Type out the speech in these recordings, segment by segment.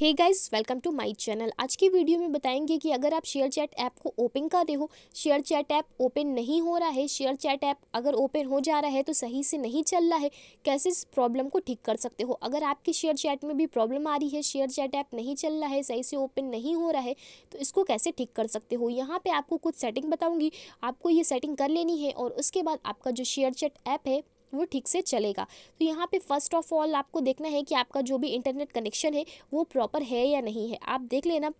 hey guys welcome to my channel आज की video में बताएंगे कि अगर आप शेयर चैट ऐप को ओपन कर रहे हो शेयर चैट ऐप ओपन नहीं हो रहा है शेयर चैट ऐप अगर ओपन हो जा रहा है तो सही से नहीं चल रहा है कैसे इस प्रॉब्लम को ठीक कर सकते हो अगर आपके शेयर चैट में भी प्रॉब्लम आ रही है शेयर चैट ऐप नहीं चल रहा है सही से ओपन नहीं हो रहा है तो इसको कैसे ठीक कर सकते हो यहाँ पर आपको कुछ सेटिंग बताऊँगी आपको ये सेटिंग कर लेनी है और उसके बाद आपका जो शेयर चैट ऐप है वो ठीक से चलेगा तो यहाँ पे फर्स्ट ऑफ ऑल आपको देखना है कि आपका जो भी इंटरनेट कनेक्शन है वो प्रॉपर है या नहीं है आप देख लेना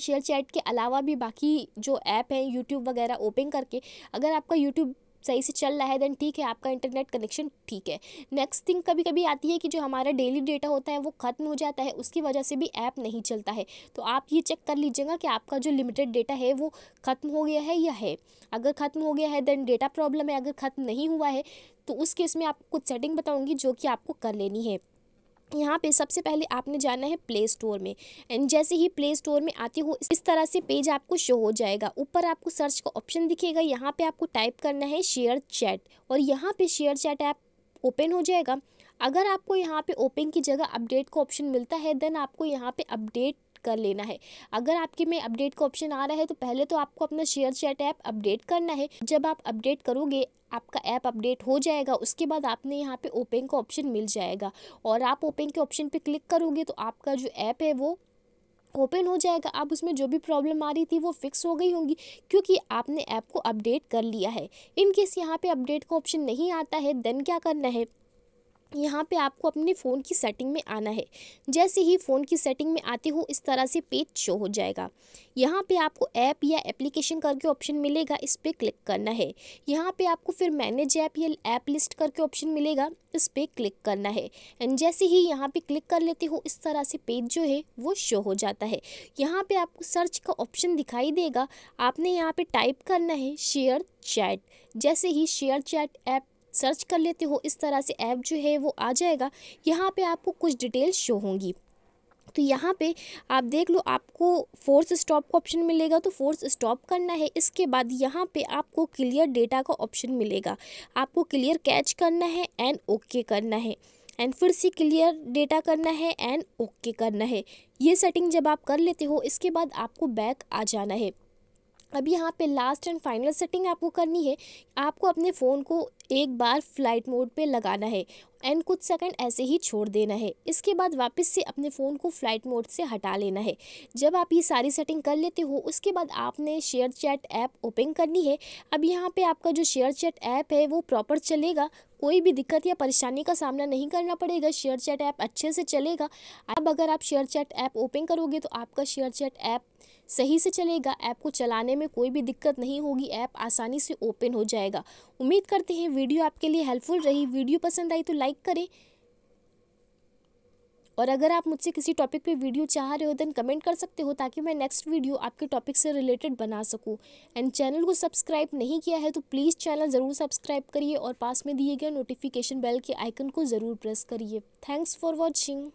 शेयर चैट के अलावा भी बाकी जो ऐप हैं यूट्यूब वगैरह ओपन करके अगर आपका यूट्यूब सही से चल रहा है देन ठीक है आपका इंटरनेट कनेक्शन ठीक है नेक्स्ट थिंग कभी कभी आती है कि जो हमारा डेली डेटा होता है वो ख़त्म हो जाता है उसकी वजह से भी ऐप नहीं चलता है तो आप ये चेक कर लीजिएगा कि आपका जो लिमिटेड डेटा है वो ख़त्म हो गया है या है अगर ख़त्म हो गया है देन डेटा प्रॉब्लम है अगर ख़त्म नहीं हुआ है तो उस केस में आपको कुछ सेटिंग बताऊँगी जो कि आपको कर लेनी है यहाँ पे सबसे पहले आपने जाना है प्ले स्टोर में एंड जैसे ही प्ले स्टोर में आते हो इस तरह से पेज आपको शो हो जाएगा ऊपर आपको सर्च का ऑप्शन दिखेगा यहाँ पे आपको टाइप करना है शेयर चैट और यहाँ पे शेयर चैट ऐप ओपन हो जाएगा अगर आपको यहाँ पे ओपन की जगह अपडेट का ऑप्शन मिलता है देन आपको यहाँ पे अपडेट कर लेना है अगर आपके में अपडेट का ऑप्शन आ रहा है तो पहले तो आपको अपना शेयर चैट ऐप अपडेट करना है जब आप अपडेट करोगे आपका ऐप अपडेट हो जाएगा उसके बाद आपने यहाँ पे ओपन का ऑप्शन मिल जाएगा और आप ओपन के ऑप्शन पे क्लिक करोगे तो आपका जो ऐप है वो ओपन हो जाएगा आप उसमें जो भी प्रॉब्लम आ रही थी वो फिक्स हो गई होंगी क्योंकि आपने ऐप को अपडेट कर लिया है इनकेस यहाँ पे अपडेट का ऑप्शन नहीं आता है देन क्या करना है यहाँ पे आपको अपने फ़ोन की सेटिंग में आना है जैसे ही फ़ोन की सेटिंग में आते हो इस तरह से पेज शो हो जाएगा यहाँ पे आपको ऐप या एप्लीकेशन करके ऑप्शन मिलेगा इस पर क्लिक करना है यहाँ पे आपको फिर मैनेज ऐप या ऐप लिस्ट करके ऑप्शन मिलेगा इस पर क्लिक करना है एंड जैसे ही यहाँ पे क्लिक कर लेते हो इस तरह से पेज जो है वो शो हो जाता है यहाँ पर आपको सर्च का ऑप्शन दिखाई देगा आपने यहाँ पर टाइप करना है शेयर चैट जैसे ही शेयर चैट ऐप सर्च कर लेते हो इस तरह से ऐप जो है वो आ जाएगा यहाँ पे आपको कुछ डिटेल्स शो होंगी तो यहाँ पे आप देख लो आपको फोर्स स्टॉप का ऑप्शन मिलेगा तो फोर्स स्टॉप करना है इसके बाद यहाँ पे आपको क्लियर डेटा का ऑप्शन मिलेगा आपको क्लियर कैच करना है एंड ओके okay करना है एंड फिर से क्लियर डेटा करना है एंड ओके okay करना है ये सेटिंग जब आप कर लेते हो इसके बाद आपको बैक आ जाना है अब यहाँ पे लास्ट एंड फाइनल सेटिंग आपको करनी है आपको अपने फ़ोन को एक बार फ्लाइट मोड पे लगाना है एंड कुछ सेकंड ऐसे ही छोड़ देना है इसके बाद वापस से अपने फ़ोन को फ्लाइट मोड से हटा लेना है जब आप ये सारी सेटिंग कर लेते हो उसके बाद आपने शेयर चैट ऐप ओपन करनी है अब यहाँ पे आपका जो शेयर चैट ऐप है वो प्रॉपर चलेगा कोई भी दिक्कत या परेशानी का सामना नहीं करना पड़ेगा शेयर चैट ऐप अच्छे से चलेगा अब अगर आप शेयर चैट ऐप ओपन करोगे तो आपका शेयर चैट ऐप सही से चलेगा ऐप को चलाने में कोई भी दिक्कत नहीं होगी ऐप आसानी से ओपन हो जाएगा उम्मीद करते हैं वीडियो आपके लिए हेल्पफुल रही वीडियो पसंद आई तो लाइक करें और अगर आप मुझसे किसी टॉपिक पे वीडियो चाह रहे हो देन कमेंट कर सकते हो ताकि मैं नेक्स्ट वीडियो आपके टॉपिक से रिलेटेड बना सकूं एंड चैनल को सब्सक्राइब नहीं किया है तो प्लीज़ चैनल ज़रूर सब्सक्राइब करिए और पास में दिए गए नोटिफिकेशन बेल के आइकन को ज़रूर प्रेस करिए थैंक्स फॉर वॉचिंग